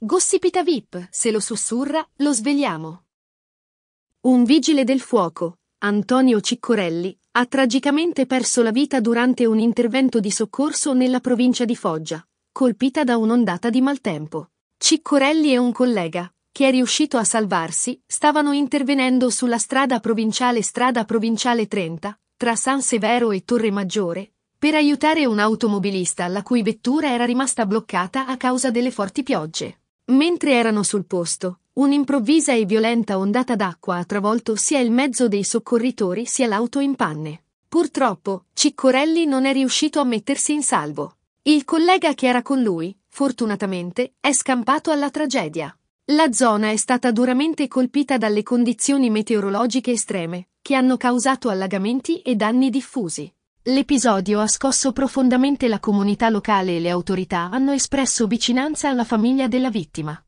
Gossipita VIP, se lo sussurra, lo svegliamo. Un vigile del fuoco, Antonio Ciccorelli, ha tragicamente perso la vita durante un intervento di soccorso nella provincia di Foggia, colpita da un'ondata di maltempo. Ciccorelli e un collega, che è riuscito a salvarsi, stavano intervenendo sulla strada provinciale Strada Provinciale 30, tra San Severo e Torre Maggiore, per aiutare un automobilista la cui vettura era rimasta bloccata a causa delle forti piogge. Mentre erano sul posto, un'improvvisa e violenta ondata d'acqua ha travolto sia il mezzo dei soccorritori sia l'auto in panne. Purtroppo, Ciccorelli non è riuscito a mettersi in salvo. Il collega che era con lui, fortunatamente, è scampato alla tragedia. La zona è stata duramente colpita dalle condizioni meteorologiche estreme, che hanno causato allagamenti e danni diffusi. L'episodio ha scosso profondamente la comunità locale e le autorità hanno espresso vicinanza alla famiglia della vittima.